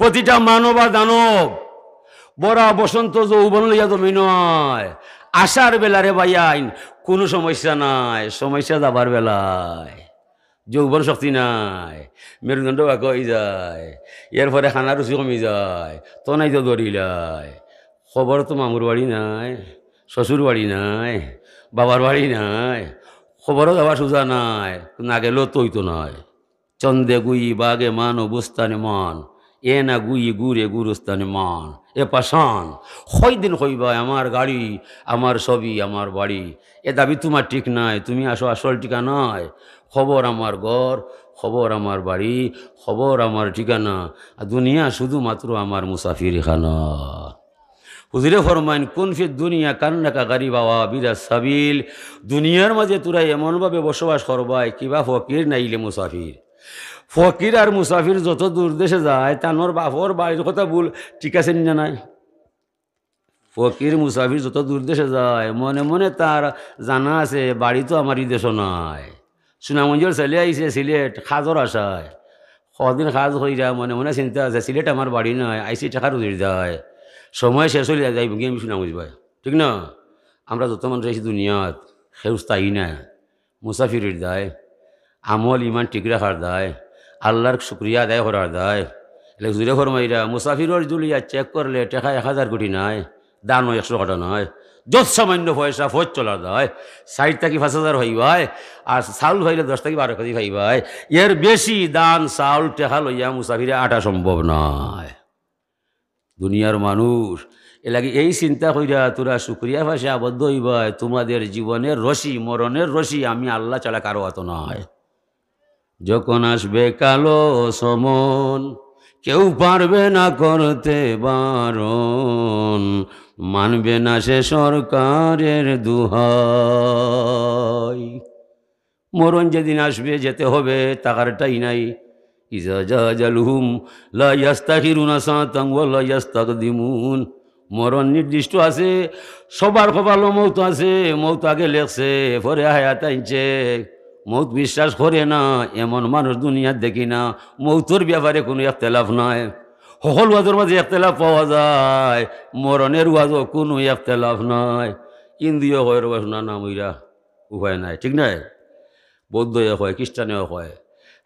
প্রতিটা মানব আর দানব বড় বসন্ত যৌবন লইয়া তুমি নয় আসার বেলারে ভাই আইন কোনো সমস্যা নাই সমস্যা যাবার বেলায় যৌবন শক্তি নাই মেরুদণ্ড কই হয়ে যায় এরপরে খানা রুচি কমি যায় তনাই তো দরিলায় খবর তো মামুর বাড়ি নাই শ্বশুর বাড়ি নাই বাবার বাড়ি নাই খবরও যাবার সোজা নাই না গেলেও তৈতো নয় চন্দে গুই বাগে মান অবস্থানে মান এ না গুই গুরে গুরুস্তান মান এ পাশান হই দিন হইবা আমার গাড়ি আমার সবই আমার বাড়ি এ দাবি তোমার ঠিক নাই তুমি আসো আসল ঠিকা নয় খবর আমার ঘর খবর আমার বাড়ি খবর আমার ঠিকানা দুনিয়া শুধুমাত্র আমার খানা হুজুরে ফরমাইন কুনফির দুনিয়া কান্নাকা গাড়ি বাবা বিরাজ সাবিল দুনিয়ার মাঝে তোরা এমনভাবে বসবাস করবায় কিবা ফকির নাইলে মুসাফির ফকির আর মুসাফির যত দূর দেশে যায় তানোর বাপর বাড়ির কথা বল ঠিক আছে না নাই ফকির মুসাফির যত দূর দেশে যায় মনে মনে তার জানা আছে বাড়ি তো আমার দেশ নাই সুনামঞ্জল ছেলে আইসে সিলেট খাজর আসায় কদিন খাজ যায় মনে মনে চিন্তা আছে সিলেট আমার বাড়ি নয় আইসি টাকা রুজির যায় সময় শেষ হইলে যায় বুঝি আমি সুনামঞ্জ বুঝবাই ঠিক না আমরা যত মানুষ আছি দুনিয়াত সেউস্তাই না মুসাফির দায় আমল ইমান ঠিক রাখার দায় আল্লাহর শুক্রিয়া আদায় করার দায় জুড়ে ফরমাইরা মুসাফিরর জুলিয়া চেক করলে টেকা এক হাজার কোটি নয় দান একশো কোটা নয় যত সামান্য পয়সা ফোজ চলার দয় ষাট থাকি পাঁচ হাজার হইবায় আর চাউল ভাইলে দশ থাকি বারো কেজি ভাই এর বেশি দান চাউল টেকা লইয়া মুসাফিরে আটা সম্ভব নয় দুনিয়ার মানুষ এ লাগে এই চিন্তা কইরা তোরা শুক্রিয়া ভাষা আবদ্ধ হইবাই তোমাদের জীবনের রশি মরণের রশি আমি আল্লাহ চালা কারো অত নয় যখন আসবে কালো সমন কেউ পারবে না করতে বারণ মানবে না সে সরকারের দুহাই মরণ যেদিন আসবে যেতে হবে তাকারটাই নাই ইজা জালহুম লাস্তাহিরুনা সাঁতাং লাস্তাক দিমুন মরণ নির্দিষ্ট আছে সবার কপালও মৌত আছে মৌত আগে লেখছে পরে হায়াত আইনছে মৌত বিশ্বাস করে না এমন মানুষ দুনিয়ার দেখি না মৌতর ব্যাপারে কোনো একতলাফ নাই সকল ওয়াজের মাঝে একতলাফ পাওয়া যায় মরণের ওয়াজও কোনো একতলাফ নাই ইন্দ্রিয় হয় রোগ না নাম ইরা উভয় নাই ঠিক নাই বৌদ্ধ হয় খ্রিস্টানেও হয়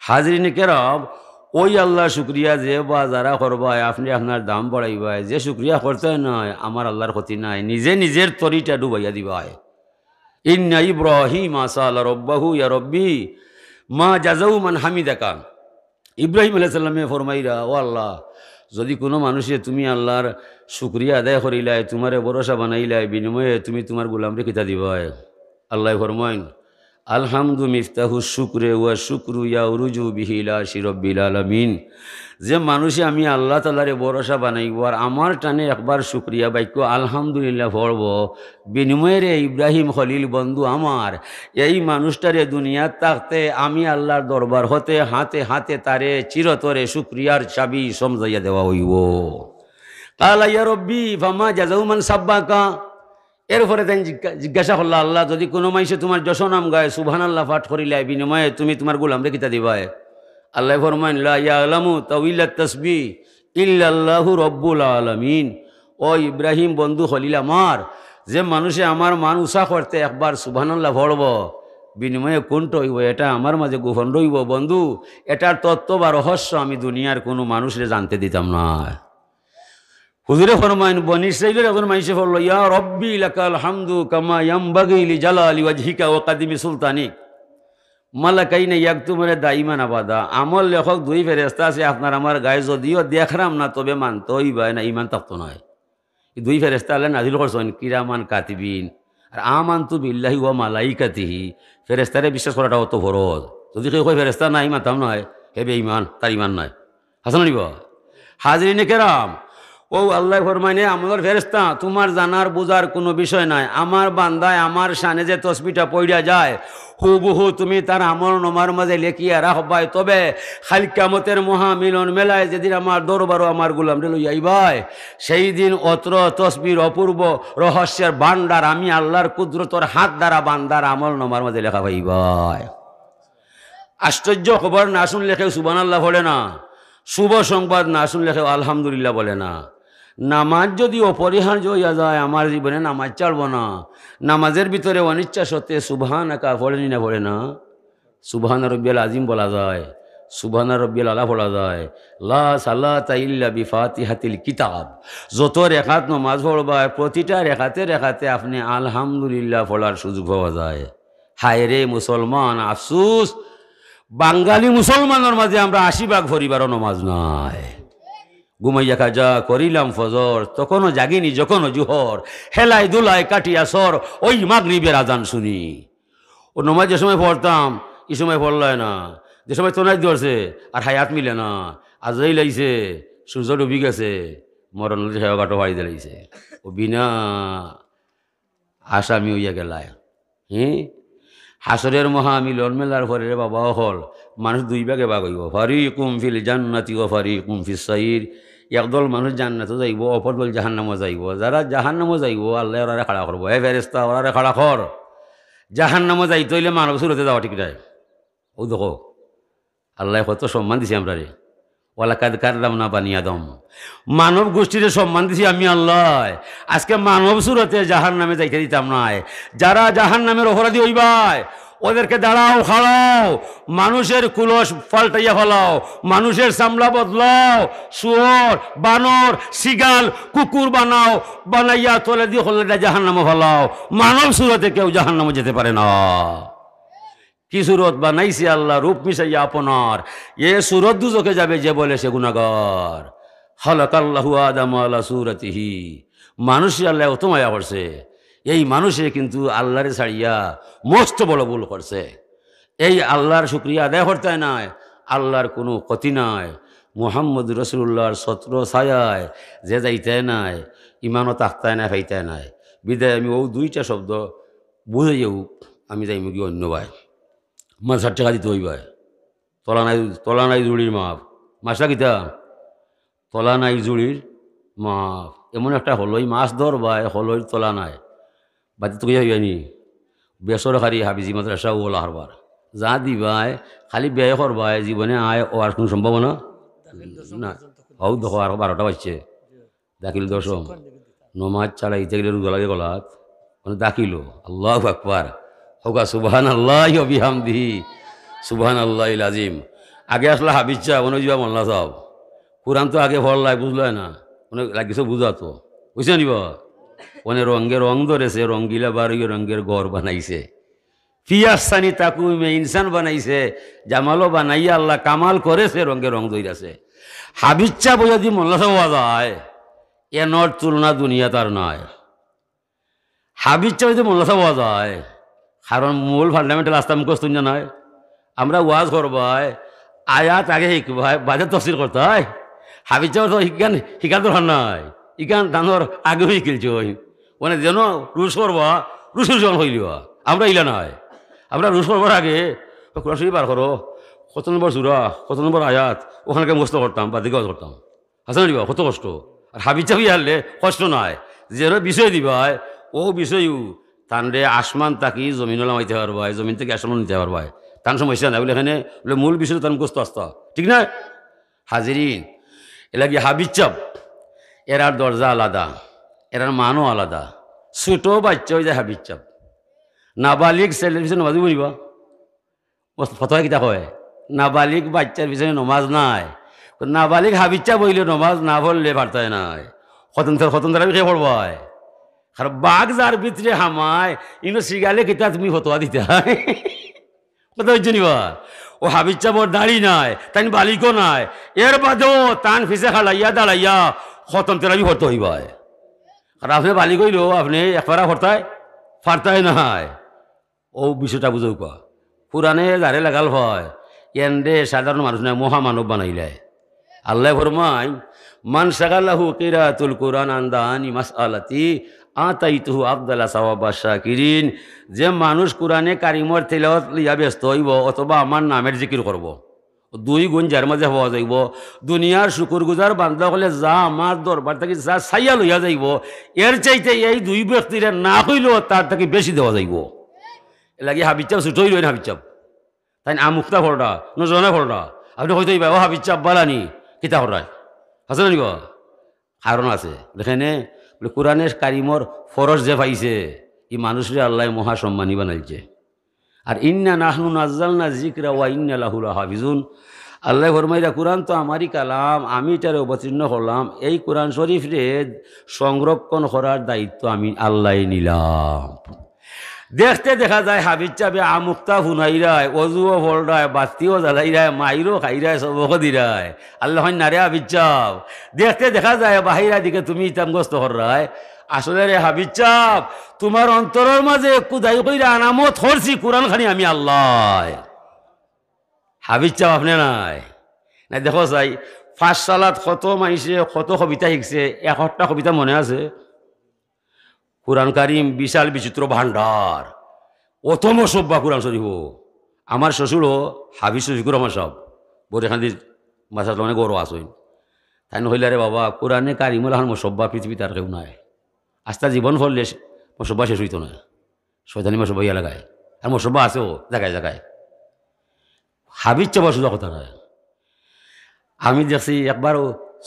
হাজরিনে কেরব ওই আল্লাহ শুক্রিয়া যে বা যারা করবায় আপনি আপনার দাম বাড়াইবায় যে শুক্রিয়া করতে নয় আমার আল্লাহর ক্ষতি নাই নিজে নিজের তরিটা ডুবাইয়া দিবায় ইন্না ইব্রাহিম আসাল রব্বাহু ইয়া রব্বি মা জাজাউ মান হামিদাকা ইব্রাহিম আলাহ সাল্লামে ফরমাইরা ও আল্লাহ যদি কোনো মানুষে তুমি আল্লাহর শুক্রিয়া আদায় করিলায় তোমারে ভরসা বানাইলায় বিনিময়ে তুমি তোমার গোলামরে কিতা দিবায় আল্লাহ ফরমাইন আলহামদু মিফতাহু শুক্রে ওয়া শুক্রু ইয়া উরুজু বিহিলা শিরব্বিল আলমিন যে মানুষে আমি আল্লাহ তালারে ভরসা বানাইব আর আমার টানে একবার শুক্রিয়া বাক্য আলহামদুলিল্লাহ পড়ব বিনিময়ের ইব্রাহিম হলিল বন্ধু আমার এই মানুষটারে দুনিয়ার তাকতে আমি আল্লাহর দরবার হতে হাতে হাতে তারে চিরতরে শুক্রিয়ার চাবি সমজাইয়া দেওয়া হইব কালা ইয়া রব্বি ফামা জাজাউমান সাব্বাকা এরপরে তাই জিজ্ঞাসা করল আল্লাহ যদি কোনো মাইসে তোমার যশ নাম গায় সুবহান আল্লাহ পাঠ করিলে বিনিময়ে তুমি তোমার গুলাম রেখিতা দিবায় আল্লাহ ফরমান ইয়ালামু তাউলা তসবি ইল্লাহু রব্বুল আলমিন ও ইব্রাহিম বন্ধু হলিল আমার যে মানুষে আমার মান উষা করতে একবার সুবহানাল্লাহ ভরব বিনিময়ে কোনট হইব এটা আমার মাঝে গোপন রইব বন্ধু এটার তত্ত্ব বা রহস্য আমি দুনিয়ার কোনো মানুষরে জানতে দিতাম না হুজুরে ফরমাইন বনি ইসরাইলের একজন মানুষে ফরল ইয়া রব্বি লাকাল হামদু কামা ইয়াম ইয়ামবাগিলি জালালি ওয়াজহিকা ওয়া কাদিমি সুলতানি মালাকাইনে ইয়াকতুমরে দাইমান আবাদা আমল লেখক দুই ফেরেস্তা আছে আপনার আমার গায়ে যদিও দেখরাম না তবে মানতই বা না ইমান তাপ্ত নয় দুই ফেরেস্তা আল্লাহ নাজিল করছেন কিরামান কাতিবিন আর আমান তু বিল্লাহি ওয়া মালাইকাতিহি ফেরেস্তারে বিশ্বাস করাটা অত ফরজ যদি কেউ কয় ফেরেস্তা না ইমান তাম নয় হেবে ইমান তার ইমান নয় হাসান নিব হাজরিনে কেরাম ও আল্লাহ ফরমাইনে আমার ফেরস্তা তোমার জানার বোঝার কোনো বিষয় নাই আমার বান্দায় আমার সানে যে তসবিটা পড়িয়া যায় হুবহু তুমি তার আমল নমার মাঝে লেখিয়া রাখবাই তবে হালকামতের মহামিলন মেলায় যেদিন আমার দরবারও আমার গুলাম লইয়াইবাই সেই দিন অত্র তসবির অপূর্ব রহস্যের বান্দার আমি আল্লাহর কুদরতর হাত দ্বারা বান্দার আমল নমার মাঝে লেখা পাইবাই আশ্চর্য খবর না শুনলে কেউ সুবান আল্লাহ বলে না শুভ সংবাদ না শুনলে কেউ আলহামদুলিল্লাহ বলে না নামাজ যদি অপরিহার্য হইয়া যায় আমার জীবনে নামাজ চাড়ব না নামাজের ভিতরে অনিচ্ছা সত্ত্বে সুভান একা নি না পড়ে না সুভান রব্বিয়াল আজিম বলা যায় সুবহানা রব্বিল আলা বলা যায় লা তাইল্লা ইল্লা বিফাতিহাতিল কিতাব যত রেখাত নমাজ পড়বা প্রতিটা রেখাতে রেখাতে আপনি আলহামদুলিল্লাহ পড়ার সুযোগ পাওয়া যায় হায় রে মুসলমান আফসুস বাঙালি মুসলমানের মাঝে আমরা আশীর্বাদ ভরিবারও নমাজ নয় ঘুমাইয়া কাজা করিলাম ফজর তখনও জাগিনি যখনও জুহর হেলাই দুলাই কাটিয়া সর ওই মাগনিবের আজান শুনি ও নমাজ যে সময় পড়তাম এ সময় পড়লায় না যে সময় তোনাই ধরছে আর হায়াত মিলে না এই লাগছে সূর্য ডুবি গেছে মরণ হেয়াটো হাই দিয়েছে ও বিনা আসামি হইয়া গেলায় হ্যাঁ হাসরের মহা মিলন মেলার পরে রে বাবা হল মানুষ দুই ভাগে বাগ হইব ফারি কুমফিল জান্নাতি ও ফারি কুমফিল সাইর একদল মানুষ জান্নাতও যাইব অপর দল জাহান্নামও যাইব যারা জাহান্নামও যাইব আল্লাহ ওরা খাড়া করবো হে ফেরেস্তা ওরারে খাড়া কর জাহান্নামও যাইতে হইলে মানব সুরতে যাওয়া ঠিক নাই ও দেখো আল্লাহ কত সম্মান দিছি আমরা রে ওলাকাদ কারলাম না বানিয়াদম মানব গোষ্ঠীর সম্মান দিছি আমি আল্লাহ আজকে মানব সুরতে জাহান নামে যাইতে দিতাম নাই যারা জাহান নামের অপরাধী হইবায় ওদেরকে দাঁড়াও খাড়াও মানুষের কুলস পাল্টাইয়া ফেলাও মানুষের সামলা বদলাও শুয়োর বানর সিগাল কুকুর বানাও বানাইয়া তোলে দিয়ে হলেটা জাহান্নামে ফেলাও মানব সুরতে কেউ জাহান্নামে যেতে পারে না কি সুরত বানাইছি আল্লাহ রূপ মিশাইয়া আপনার এ সুরত দুজকে যাবে যে বলে সে গুণাগর হলক আল্লাহ আদম আল্লাহ সুরতিহি মানুষ আল্লাহ অতমায়া করছে এই মানুষে কিন্তু আল্লাহরে ছাড়িয়া মস্ত বড় ভুল করছে এই আল্লাহর শুক্রিয়া আদায় করতে নাই আল্লাহর কোনো ক্ষতি নাই মোহাম্মদ রসুল্লাহর সত্র ছায়ায় যে যাইতে নাই ইমানও তাকতায় না ফাইতে নাই বিদায় আমি ও দুইটা শব্দ বুঝে যাও আমি যাই মুখি অন্য ভাই ষাট টাকা দিতে হই ভাই তলা নাই তলা নাই জুড়ির মাপ মাসা কিতা তলা নাই জুড়ির মাপ এমন একটা হলই মাছ ধর ভাই হলই তলা নাই বাতি বেসর হারি হাবি জি মাদ্রাসা ওলা হারবার যা দিবাই খালি ব্যয় করবাই জীবনে আয় ও আর কোনো সম্ভাবনা না হও দেখো আর বারোটা বাজছে দাখিল দশম নমাজ চালাই ইতে গেলে লাগে গলাত মানে দাখিল আল্লাহ আকবার হোকা সুবাহান আল্লাহ দিহি সুবাহান আল্লাহ আজিম আগে আসলে হাবিজ চা মনে যা মোল্লা সাহ কোরআন তো আগে ভর লাগে বুঝলো না মানে লাগিছে বুঝা তো বুঝছে নিবা ওনে রঙের রং ধরেছে রঙ্গিলা বারোই রঙের ঘর বানাইছে পিয়াস তাকু মে ইনসান বানাইছে জামালও বানাইয়া আল্লাহ কামাল করেছে রঙে রং ধরেছে হাবিচ্ছা বই যদি মোল্লা হওয়া যায় এ নট তুলনা দুনিয়া তার নয় হাবিচ্ছা যদি মোল্লা হওয়া যায় কারণ মূল ফান্ডামেন্টাল আস্তা মুখস্থ নয় আমরা ওয়াজ করবাই আয়াত আগে শিখবাই বাজার তফসিল করতে হয় হাবিচ্ছা তো শিক্ষান শিক্ষা তো নয় ইকান তানোর আগে হয়ে খেলছে ওই মানে যেন রুশ করবা রুশের জন হইল আমরা ইলা নয় আমরা রুশ করবার আগে কুরাশি বার করো কত নম্বর সুরা কত নম্বর আয়াত ওখানকে মস্ত করতাম বা দিগজ করতাম হাসান দিবা কত কষ্ট আর হাবি চাবি হারলে কষ্ট নয় যেন বিষয় দিবাই ও বিষয়ও তানরে আসমান তাকি জমিন লামাইতে পারবায় জমিন থেকে আসমান নিতে পারবায় তান সমস্যা নাই বলে এখানে বলে মূল বিষয় তান কষ্ট আসতা ঠিক না হাজিরিন এলাকি হাবিচাপ এরার দরজা আলাদা এরার মানও আলাদা ছোটো বাচ্চা হয়ে যায় হাবির চাপ নাবালিক ছেলের পিছনে নমাজ বুঝব ফতোয়া কিতা হয় নাবালিক বাচ্চার পিছনে নমাজ নাই নাবালিক হাবিচ্চা বইলে নমাজ না ভরলে পারতায় নাই স্বতন্ত্র স্বতন্ত্র বিষয়ে পড়বায় আর বাঘ যার ভিতরে হামায় ইনো সিগালে কিতা তুমি ফতোয়া দিতে হয় কথা হচ্ছে নিবা ও হাবিচ্চা দাঁড়ি নাই তাই বালিকও নাই এর বাদেও তান ফিসে খালাইয়া দাঁড়াইয়া খতম আমি হরতে হইব আর আপনি বালি কইল আপনি একবার হরতায় ফারতায় না ও বিষয়টা বুঝেও কয় পুরানে গাড়ে লাগাল হয় এন্ডে সাধারণ মানুষ নয় মহামানব বানাইলে আল্লাহ ফরমাই মান সাগাল্লাহু কিরাতুল কোরআন আন্দানি মাস আলাতি আতাই তুহু আবদাল্লা সাহাবা শাকিরিন যে মানুষ কোরআনে কারিমর তেলত লিয়া ব্যস্ত হইব অথবা আমার নামের জিকির করবো দুই গুণ যার মাঝে হওয়া যাইব দুনিয়ার শুকুর গুজার বান্ধা হলে যা আমার দরবার থাকি যা সাইয়া লইয়া যাইব এর চাইতে এই দুই ব্যক্তির না হইলেও তার থেকে বেশি দেওয়া যাইব লাগে হাবিচাপ ছুটোই রইন হাবিচাপ তাই আমুক্তা ফরডা নজনা ফরডা আপনি হয়তো ও হাবিচাপ বালানি কিতা ভরায় আছে না কারণ আছে দেখেন কোরআনের কারিমর ফরস যে পাইছে ই মানুষরে আল্লাহ মহাসম্মানী বানাইছে আর ইন্না নাহনু নাজ্জালনা জিকরা ওয়া ইন্না লাহুল হাফিজুন আল্লাহ ফরমাইরা কোরআন তো আমারই কালাম আমি এটারে অবতীর্ণ হলাম এই কোরআন শরীফ রে সংরক্ষণ করার দায়িত্ব আমি আল্লাহ নিলাম দেখতে দেখা যায় হাবিজ চাপে আমুক্তা ফুনাইরায় অজুও ফলরায় বাতিও জ্বালাইরায় মাইরও খাইরায় সবক দিরায় আল্লাহ নারে হাবিজ চাপ দেখতে দেখা যায় বাহিরা দিকে তুমি ইতামগ্রস্ত রায় আসলে রে হাবিচাপ তোমার অন্তরের মাঝে কুদাই কইরা আনামত থরছি কোরআন খানি আমি আল্লাহ হাবিচাপ আপনি নাই না দেখো চাই ফার্স্ট সালাত কত মাইছে কত কবিতা শিখছে একটা কবিতা মনে আছে কোরআন কারিম বিশাল বিচিত্র ভাণ্ডার অতম বা কোরআন শরীফ আমার শ্বশুরও হাবি শফিকুর আমার সব বোর এখান দিয়ে মাসাত মানে গৌরব আসইন তাই নহইলে রে বাবা কোরআনে কারিমুল হান মোসব্বা পৃথিবী তার কেউ নাই আস্তা জীবন ফললে মশব্বা শেষ হইতো না শয়তানি মশব্বা ইয়া লাগায় আর মশব্বা আছে ও জায়গায় জায়গায় হাবির চাপা শুধু কথা না আমি দেখছি একবারও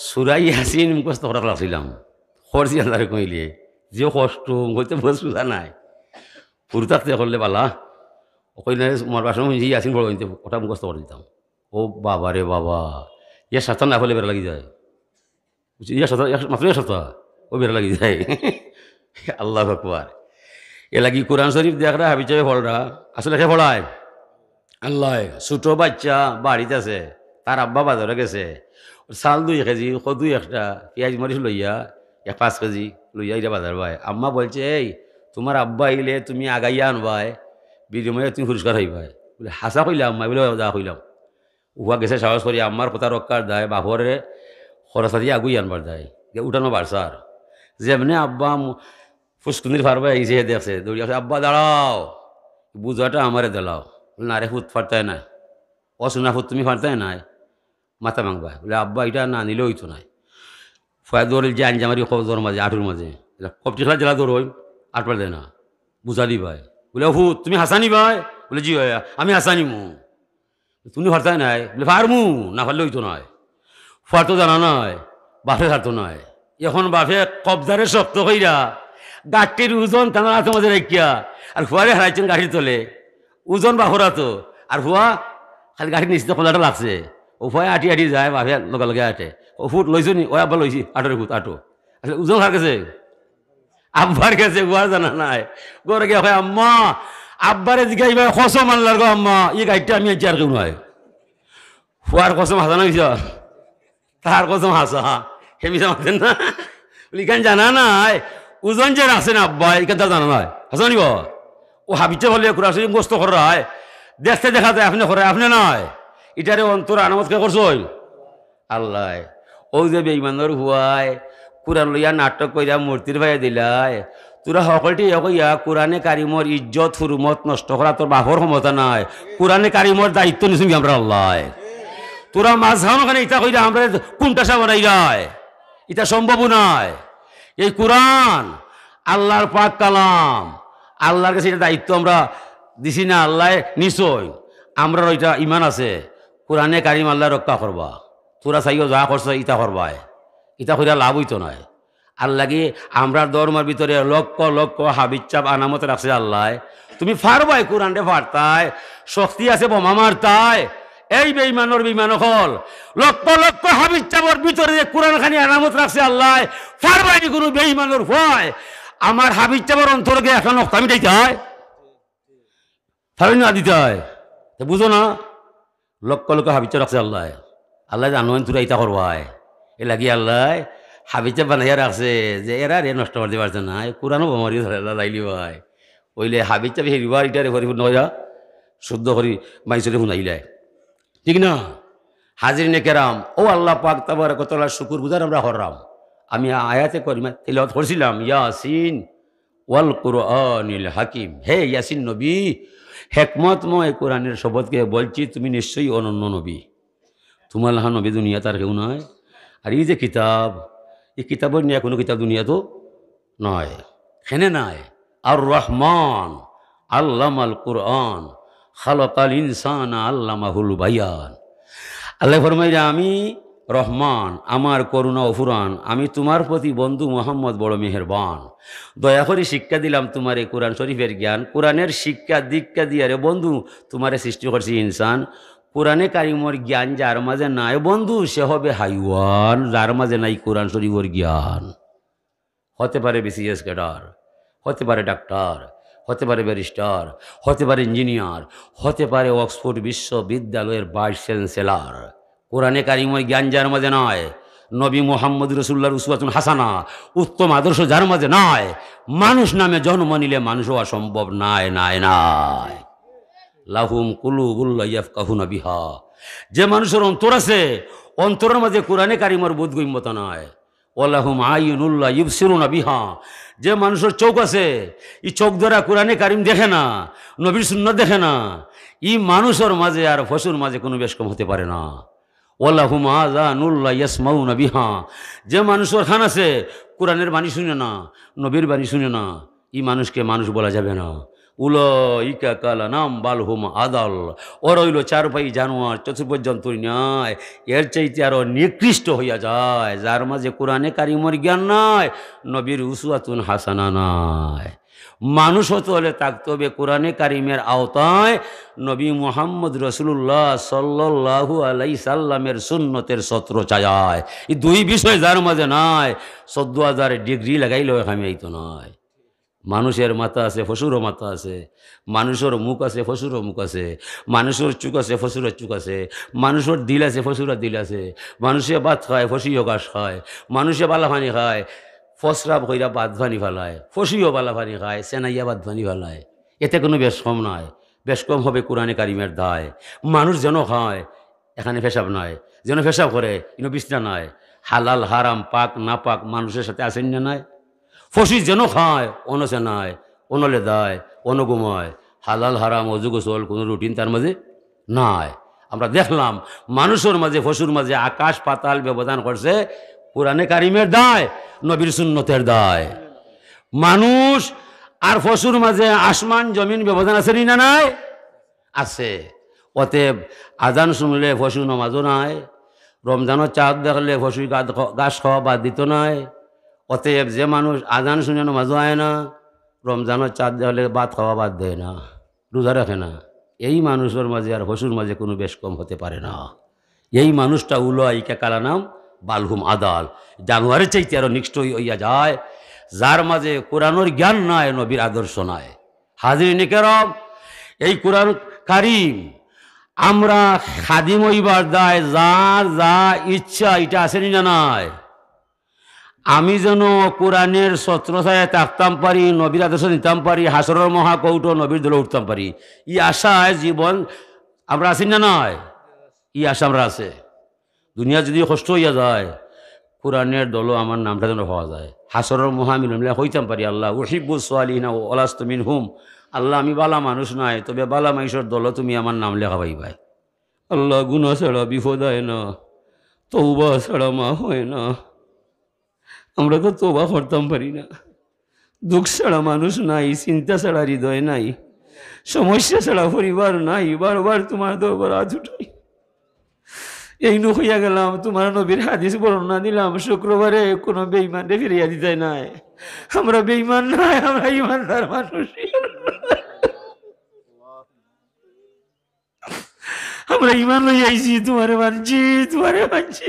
সুরাই হাসিন মুখস্থ করা লাগছিলাম খরচি আন্দারে কইলে যে কষ্ট হইতে বস সোজা নাই পুরু থাকতে করলে বালা ও কইলে মার বাসন যে আসি বড় হইতে ওটা মুখস্থ করে দিতাম ও বাবা রে বাবা ইয়ে সাতটা না হলে বেড়া লাগি যায় ইয়ে সাতটা মাত্র ইয়ে সাতটা ও বেড়া লাগি যায় আল্লাহ আকবর এ লাগি কোরআন শরীফ হাবি হাবিচাবে ফলরা আসলে কে ফলায় আল্লাহ ছোটো বাচ্চা বাড়িতে আছে তার আব্বা বাজারে গেছে চাল দুই কেজি সদু একটা পেঁয়াজ মরিচ লইয়া এক পাঁচ কেজি লইয়া এটা বাজার পায় আম্মা বলছে এই তোমার আব্বা আইলে তুমি আগাইয়া আনবাই বিনিময়ে তুমি পুরস্কার হইবাই বলে হাসা কইলাম আম্মা বলে যা কইলাম উহা গেছে সাহস করি আম্মার কথা রক্ষার দেয় বাহরে খরচা দিয়ে আগুই আনবার দেয় উঠানো বাড়সার যেমনি আব্বা ফুসকুন্দির ফার ভাই এসে দেখছে দৌড়ি আছে আব্বা দাঁড়াও বুঝাটা আমারে দেলাও না রে ফুত ফাটতায় না অসুনা ফুত তুমি ফাটতায় না মাথা মাংবা বলে আব্বা এটা না নিলেও হইতো নাই ফয়া দৌড়ে যে আনজা মারি জোর মাঝে আঠুর মাঝে কপটি খেলা জেলা দৌড় আট পারে না বুঝা দি ভাই বলে হু তুমি হাসানি ভাই বলে জি ভাই আমি হাসানি মু তুমি ফারতায় নাই বলে ফারমু না ফারলে হইতো নয় ফারতো জানা নয় বাফে ফারতো নয় এখন বাফে কবজারে শক্ত হইরা গাড়িটির ওজন তেমন আছে মাঝে রেখিয়া আর হুয়ারে হারাইছেন গাড়ি তোলে ওজন বা হুরা তো আর হুয়া খালি গাড়ির নিচে খোলাটা লাগছে ও ভয় আটি আটি যায় ভাবিয়া লগে লগে আটে ও ফুট লইছো নি ও আব্বা লইছি আটোরে ফুট আটো আসলে আচ্ছা, ওজন হার গেছে আব্বার কাছে হুয়ার জানা নাই গরে গিয়ে হয় আম্মা আব্বারে জিজ্ঞাসা খসম আনলার গো আম্মা এই গাড়িটা আমি আর কেউ নয় হুয়ার কসম হাসানো হয়েছ তার কসম হাসা হেমিসা মাতেন না বলি কেন জানা নাই ওজন যে আছে না আব্বা এটা জানা নাই হাসানি নিব ও হাবিতে বলে কুরাশি গোস্ত করায় দেখতে দেখা যায় আপনি খরায় আপনি নয় এটারে অন্তর আনামতকে করছই আল্লাহ ও যে বেইমানর হুয়ায় কোরআন লইয়া নাটক কইরা মূর্তির ভাইয়া দিলায় তোরা সকলটি কইয়া কোরআনে কারিমর ইজ্জত হুরমত নষ্ট করা তোর বাপর ক্ষমতা নাই কোরআনে কারিমর দায়িত্ব নিছুন আমরা আল্লাহ তোরা মাঝখান ওখানে ইটা কইরা আমরা কোনটা সামনে ইটা সম্ভব নয় এই কোরআন আল্লাহর পাক কালাম আল্লাহর কাছে এটা দায়িত্ব আমরা দিছি না আল্লাহ নিশ্চয় আমরা ওইটা ইমান আছে কোরআনে কারিম আল্লাহ রক্ষা করবা তোরা চাইও যা করছ ইতা করবায় ইতা করিয়া লাভ হইতো নয় আল্লাহ কি আমরা দরমার ভিতরে লক্ষ লক্ষ হাবিচাপ আনামত রাখছে আল্লাহ তুমি ফারবাই কোরআনরে ফারতায় শক্তি আছে বোমা মারতায় এই বেইমানোর বিমান হল লক্ষ লক্ষ হাবিচাপর ভিতরে যে কোরআন খানি আনামত রাখছে আল্লাহ তার বাইরে কোনো বেইমানোর ভয় আমার হাবিজ চাবার অন্তর এখন আমি হয় না দিতে হয় বুঝো না লক্ষ লক্ষ রাখছে আল্লাহ আল্লাহ জানোয়েন তোরা ইতা হয় এ লাগি আল্লাহ হাবিজা বানাইয়া রাখছে যে এরা রে নষ্ট করতে পারছে না কোরআনও বমারি ধরে লাইলি ভাই ওইলে হাবিজা হেরিবার ইটারে হরি নয়া শুদ্ধ করি মাইসরে শুনাইলে ঠিক না হাজির নেকেরাম ও আল্লাহ পাক তাবার কতলা শুকুর বুঝার আমরা হররাম আমি আয়াতে করিমা তেলত করছিলাম ইয়াসিন ওয়াল কুরআনিল হাকিম হে ইয়াসিন নবী হেকমতময় কোরআনের শপথকে বলছি তুমি নিশ্চয়ই অনন্য নবী তোমার হা নবী দুনিয়া তার কেউ নয় আর এই যে কিতাব এই কিতাবর নিয়ে কোনো কিতাব দুনিয়া তো নয় হেনে নাই আর রহমান আল্লাম আল কোরআন খালকাল ইনসান আল্লামাহুল বাইয়ান আল্লাহ ফরমাই আমি রহমান আমার করুণা অফুরান আমি তোমার প্রতি বন্ধু মোহাম্মদ বড় মেহরবান দয়া করে শিক্ষা দিলাম তোমার এই কোরআন শরীফের জ্ঞান কোরআনের শিক্ষা দীক্ষা দিয়ে রে বন্ধু তোমারে সৃষ্টি করছি ইনসান কোরআনে কারিমর জ্ঞান যার মাঝে নাই বন্ধু সে হবে হাইওয়ান যার মাঝে নাই কোরআন শরীফর জ্ঞান হতে পারে বিসিএস ক্যাডার হতে পারে ডাক্তার হতে পারে ব্যারিস্টার হতে পারে ইঞ্জিনিয়ার হতে পারে অক্সফোর্ড বিশ্ববিদ্যালয়ের ভাইস চ্যান্সেলার কোরআনে কারিম জ্ঞান যার মাঝে নয় নবী মোহাম্মদ রসুল্লাহ উসবাতুন হাসানা উত্তম আদর্শ যার মাঝে নয় মানুষ নামে জন্ম নিলে মানুষ হওয়া সম্ভব নয় নাই নয় লাহুম কুলু কুলুবুল্লাহ কাহু বিহা যে মানুষের অন্তর আছে অন্তরের মাঝে কোরআনে কারিমর বোধগম্যতা নয় ওলাহুম আইনুল্লাহ ইবসিরুনা বিহা যে মানুষের চোখ আছে ই চোখ দ্বারা কোরআনে কারিম দেখে না নবীর শূন্য দেখে না ই মানুষের মাঝে আর ফসুর মাঝে কোনো বেশকম হতে পারে না ওলাহুম আজানুল্লাহ ইয়াসমাউ নবিহা যে মানুষের খান আছে কোরআনের বাণী শুনে না নবীর বাণী শুনে না ই মানুষকে মানুষ বলা যাবে না উল ইকা কালা নাম হুম আদাল ওরইল চার পাই জানোয়ার চতুর্পর্যন্ত নয় এর চাইতে আরও নিকৃষ্ট হইয়া যায় যার মাঝে কোরআনে কারিমর জ্ঞান নাই নবীর উসুয়াতুন হাসানা নাই মানুষও চলে থাকতে হবে কোরআনে কারিমের আওতায় নবী মোহাম্মদ রসুল্লাহ সাল্লু আলাই সাল্লামের সুন্নতের সত্র চায় এই দুই বিষয় যার মাঝে নয় চোদ্দ হাজার ডিগ্রি লাগাইলেও এখানে এই তো নয় মানুষের মাথা আছে ফসুরও মাথা আছে মানুষের মুখ আছে ফসুরও মুখ আছে মানুষের চুক আছে ফসুরের চুক আছে মানুষের দিল আছে ফসুরের দিল আছে মানুষে ভাত খায় ফসিও ঘাস খায় মানুষে বালাফানি খায় ফসরা ভৈরা ভালো হয় ফসিও বালাভানি খায় সেনাইয়া ভালো হয় এতে কোনো বেশ কম নয় বেশ কম হবে কোরআনে কারিমের দায় মানুষ যেন খায় এখানে ফেসাব নয় যেন ফেসাব করে ইনো বিছনা নয় হালাল হারাম পাক না পাক মানুষের সাথে আসেন না নয় ফসি যেন খায় অনসে নয় অনলে দায় অনগুময় হালাল হারাম অজুগোসল কোনো রুটিন তার মাঝে নয় আমরা দেখলাম মানুষের মাঝে ফসুর মাঝে আকাশ পাতাল ব্যবধান করছে কোরআনে কারিমের দায় নবীর সুন্নতের দায় মানুষ আর ফসুর মাঝে আসমান জমিন ব্যবধান আছে না নাই আছে অতএব আজান শুনলে ফসু নমাজও নাই রমজানও চাঁদ দেখলে ফসু গাছ খাওয়া বাদ দিত নাই অতএব যে মানুষ আজান শুনে নমাজও আয় না রমজানও চাঁদ দেখলে বাদ খাওয়া বাদ দেয় না রোজা রাখে না এই মানুষের মাঝে আর ফসুর মাঝে কোনো বেশ কম হতে পারে না এই মানুষটা উলো আইকা কালা নাম বালহুম আদাল জানুয়ারের চাইতে আরও নিশ্চয়ই হইয়া যায় যার মাঝে কোরআনের জ্ঞান নাই নবীর আদর্শ নাই হাজির নিকেরম এই কোরআন কারিম আমরা খাদিম হইবার দায় যার যা ইচ্ছা এটা আসেনি না নাই আমি যেন কোরআনের ছত্রছায় থাকতাম পারি নবীর আদর্শ নিতাম পারি হাসরের মহাকৌট নবীর দলে উঠতাম পারি ই আশায় জীবন আমরা আছি না নয় ই আশা আমরা আছে দুনিয়া যদি কষ্ট হইয়া যায় কোরআনের দলও আমার নামটা যেন হওয়া যায় হাসরের মহামিল হইতাম পারি আল্লাহ ওহিবু সোয়ালিনা ও অলাস্তমিন হুম আল্লাহ আমি বালা মানুষ নাই তবে বালা মানুষের দলও তুমি আমার নাম লেখা পাইবাই আল্লাহ গুণা ছাড়া বিপদ হয় না তৌবা ছাড়া মা হয় না আমরা তো তৌবা করতাম পারি না দুঃখ ছাড়া মানুষ নাই চিন্তা ছাড়া হৃদয় নাই সমস্যা ছাড়া পরিবার নাই বারবার তোমার দরবার আজ উঠাই এই নু হইয়া গেলাম তোমার নবীর হাদিস বর্ণনা দিলাম শুক্রবারে কোনো বেইমানরে ফিরিয়া দিতে নাই আমরা বেইমান নাই আমরা ইমানদার মানুষ আমরা ইমান লই আইছি তোমারে মানছি তোমারে মানছি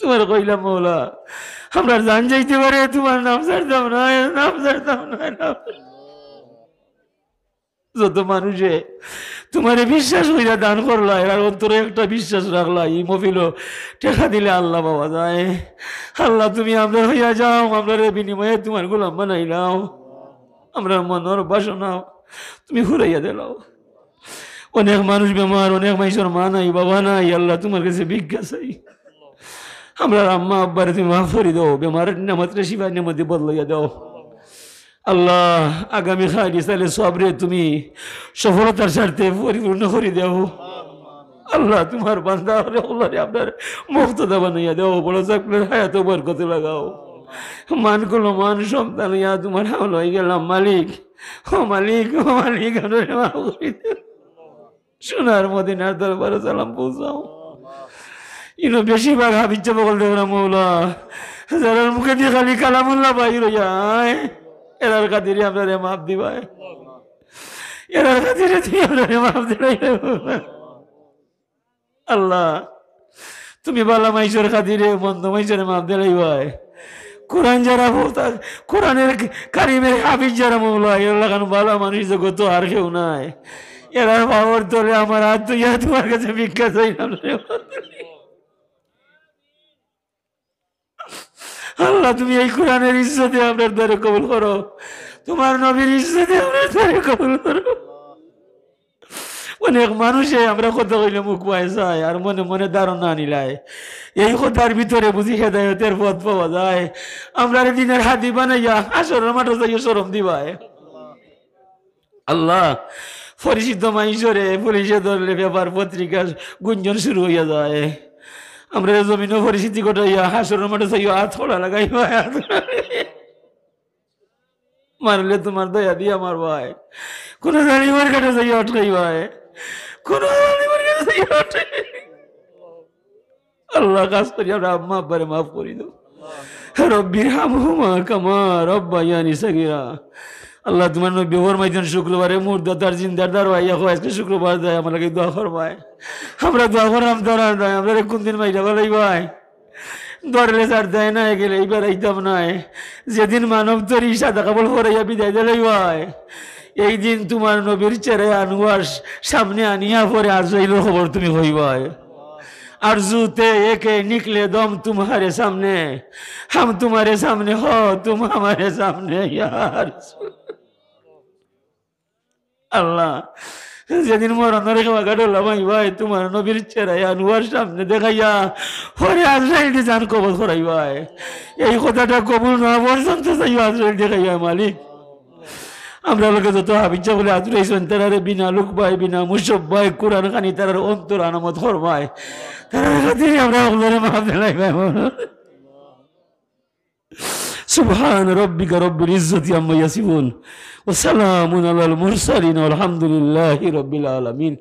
তোমার কইলাম মৌলা আমরা জান যাইতে পারে তোমার নাম সারতাম না নাম সারতাম না যত মানুষে তোমার বিশ্বাস হইয়া দান করলা এর অন্তরে একটা বিশ্বাস রাখলা ই মফিল টেকা দিলে আল্লাহ বাবা যায় আল্লাহ তুমি আমরা হইয়া যাও আপনার বিনিময়ে তোমার গোলাম বানাই নাও আমরা মনের বাসনাও তুমি ঘুরাইয়া দিলাও অনেক মানুষ বেমার অনেক মানুষের মা নাই বাবা নাই আল্লাহ তোমার কাছে ভিক্ষা চাই আমরা আম্মা আব্বারে তুমি মাফ করে দাও বেমারের নামাত্রে শিবার নামাতে বদলাইয়া দাও আল্লাহ আগামী খাইনি তাহলে সবরে তুমি সফলতার স্বার্থে পরিপূর্ণ করে দেও আল্লাহ তোমার বান্ধা হলে আল্লাহ আপনার দেবা নিয়ে দেও বড় চাকরির হায়াত বরকতে লাগাও মান কোনো মান সন্তান ইয়া তোমার হাওল হয়ে গেলাম মালিক ও মালিক ও মালিক সোনার মদিনার দরবারে সালাম পৌঁছাও ইনো বেশিরভাগ হাবিজ বগল দেবরা মৌলা যারা মুখে দিয়ে খালি কালামুল্লাহ বাইর যায় এনার খাতিরে আপনারে মাপ দিবাই এনার খাতিরে তুমি আপনারে মাপ দিবাই আল্লাহ তুমি বালা মাইসের খাতিরে মন্দ মাইসের মাপ দিলাই ভাই কোরআন যারা বলতার কোরআনের কারিমের হাফিজ যারা মৌলা এগুলো কেন বালা মানুষ গত আর কেউ নাই এরা বাবর তোরে আমার হাত তুই তোমার কাছে ভিক্ষা চাই না আল্লাহ তুমি এই কোরআনের ইজ্জতে আপনার দ্বারে কবল করো তোমার নবীর ইজ্জতে আপনার দ্বারে কবল করো অনেক মানুষে আমরা কথা কইলে মুখ পায় যায় আর মনে মনে ধারণা নিলায় এই কথার ভিতরে বুঝি হেদায়তের পথ পাওয়া যায় আমরা দিনের হাতি বানাইয়া আসরের মাঠে যাই সরম দিবায় আল্লাহ পরিচিত মাইশরে পুলিশে ধরলে ব্যাপার পত্রিকা গুঞ্জন শুরু হইয়া যায় আমরা জমিন পরিস্থিতি ঘটাইয়া হাসর মাঠে চাইয়া হাত ছড়া লাগাই মারলে তোমার দয়া দিয়ে আমার ভাই কোন রানি মার্কেটে যাই অটকাই ভাই কোন রানি মার্কেটে যাই অটকাই আল্লাহ কাজ করি আমরা আম্মা আব্বারে মাফ করি দেব রব্বির হামহুমা কামা রব্বাইয়ানি সাগিরা আল্লাহ তোমার নবী ফরমাইছেন শুক্রবারে মুর্দা তার জিন্দার দার এখন আজকে শুক্রবার দেয় আমার লাগে দোয়া ফরমায় আমরা দোয়া করলাম তারা দেয় আমরা কোন দিন মাইটা বলাই ভাই দরলে সার দেয় না গেলে এইবার এইতাম নয় যেদিন মানব তরি সাদা কাপড় ফরাইয়া বিদায় দিলেই ভাই এই দিন তোমার নবীর চেরে আনুয়ার সামনে আনিয়া পরে আজরাইল খবর তুমি আর জুতে একে নিকলে দম तुम्हारे সামনে হাম तुम्हारे সামনে হ তুম हमारे সামনে ইয়ার আল্লাহ যেদিন মরণের কাটলাম ভাই তোমার নবীর চেরাই আনুয়ার সামনে দেখাইয়া হরে আজরাইলটি যান কবল করাই ভাই এই কথাটা কবল না পর্যন্ত চাই আজরাইল দেখাইয়া মালিক আমরা লোকে যত হাবিজা বলে আজরাইছেন তারারে বিনা লুক ভাই বিনা মুসব ভাই কোরআন খানি তারার অন্তর আনামত হরমায় তারা আমরা ওগুলোরে মা ভাই সুবহান রব্বিকা রব্বিল ইজ্জতি আম্মা ইয়াসিফুন ওয়া সালামুন আলাল মুরসালিন আলহামদুলিল্লাহি রব্বিল আলামিন